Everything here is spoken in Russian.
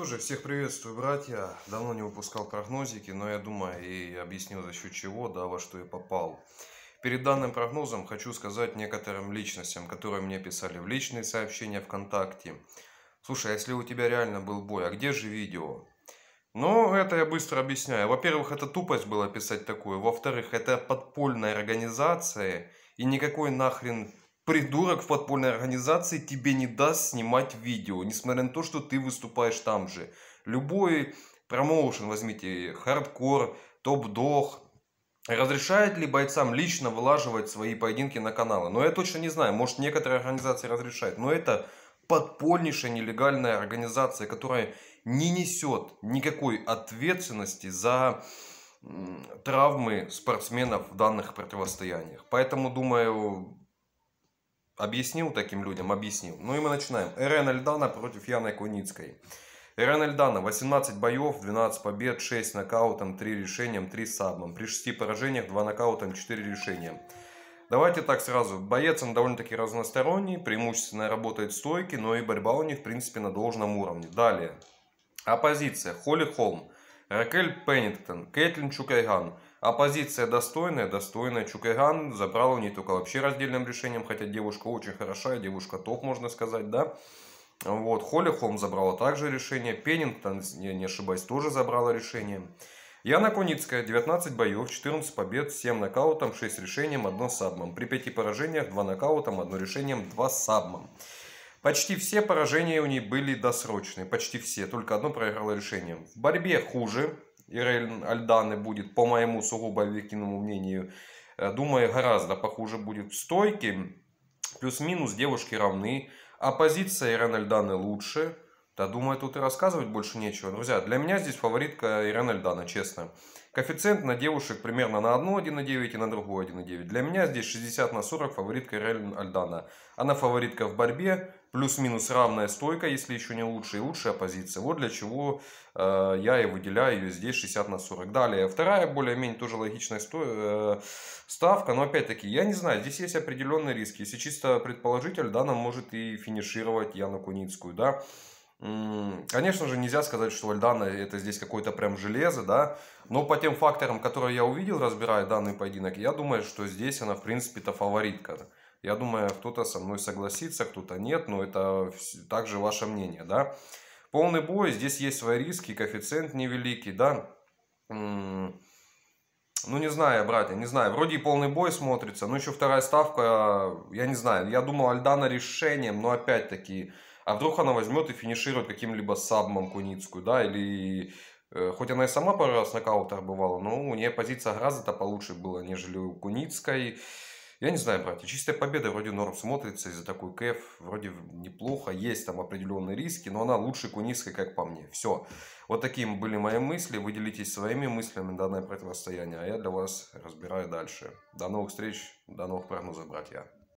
Что же, всех приветствую, братья. Давно не выпускал прогнозики, но я думаю и объяснил за счет чего, да, во что я попал. Перед данным прогнозом хочу сказать некоторым личностям, которые мне писали в личные сообщения ВКонтакте. Слушай, а если у тебя реально был бой, а где же видео? Ну, это я быстро объясняю. Во-первых, это тупость было писать такое. Во-вторых, это подпольная организация, и никакой нахрен придурок в подпольной организации тебе не даст снимать видео, несмотря на то, что ты выступаешь там же. Любой промоушен, возьмите, хардкор, топ дох Разрешает ли бойцам лично вылаживать свои поединки на каналы? Но я точно не знаю, может некоторые организации разрешают, но это подпольнейшая нелегальная организация, которая не несет никакой ответственности за травмы спортсменов в данных противостояниях. Поэтому, думаю, Объяснил таким людям? Объяснил. Ну и мы начинаем. Эрен Альдана против Яны Куницкой. Эрен Альдана, 18 боев, 12 побед, 6 нокаутом, 3 решением, 3 сабом. При 6 поражениях, 2 нокаутом, 4 решением. Давайте так сразу. Боец он довольно-таки разносторонний, преимущественно работает стойки, но и борьба у них, в принципе, на должном уровне. Далее. Оппозиция. Холли Холм, Ракель Пеннингтон, Кэтлин Чукайган – Оппозиция а достойная, достойная. Чукайган забрал нее только вообще раздельным решением, хотя девушка очень хорошая, девушка топ, можно сказать, да. Вот, Холли Холм забрала также решение, Пеннингтон, я не ошибаюсь, тоже забрала решение. Яна Куницкая, 19 боев, 14 побед, 7 нокаутом, 6 решением, 1 сабмом. При 5 поражениях, 2 нокаутом, 1 решением, 2 сабмом. Почти все поражения у нее были досрочные, почти все, только одно проиграло решением. В борьбе хуже, Ирель Альданы будет, по моему сугубо объективному мнению, э, думаю, гораздо похуже будет в стойке. Плюс-минус девушки равны. А позиция Ирен Альданы лучше. Да, думаю, тут и рассказывать больше нечего. Друзья, для меня здесь фаворитка Ирена Эльдана, честно. Коэффициент на девушек примерно на одну 1,9 и на другую 1,9. Для меня здесь 60 на 40 фаворитка Ирен Альдана. Она фаворитка в борьбе, плюс-минус равная стойка, если еще не лучшая, и лучшая позиция. Вот для чего э, я и выделяю ее здесь 60 на 40. Далее, вторая более-менее тоже логичная сто, э, ставка, но опять-таки, я не знаю, здесь есть определенные риски. Если чисто предположить, Альдана может и финишировать Яну Куницкую, да. Конечно же, нельзя сказать, что Альдана это здесь какое-то прям железо, да, но по тем факторам, которые я увидел, разбирая данный поединок, я думаю, что здесь она, в принципе-то, фаворитка. Я думаю, кто-то со мной согласится, кто-то нет, но это также ваше мнение, да. Полный бой, здесь есть свои риски, коэффициент невеликий, да. Ну, не знаю, братья, не знаю. Вроде и полный бой смотрится, но еще вторая ставка, я не знаю. Я думал, Альдана решением, но опять-таки а вдруг она возьмет и финиширует каким-либо сабмом Куницкую, да, или э, Хоть она и сама пару раз нокаутер бывала, но у нее позиция гораздо получше была, нежели у Куницкой. Я не знаю, братья, чистая победа вроде норм смотрится из-за такой кэф, вроде неплохо, есть там определенные риски, но она лучше Куницкой, как по мне. Все. Вот такими были мои мысли, вы делитесь своими мыслями на данное противостояние, а я для вас разбираю дальше. До новых встреч, до новых прогнозов, братья.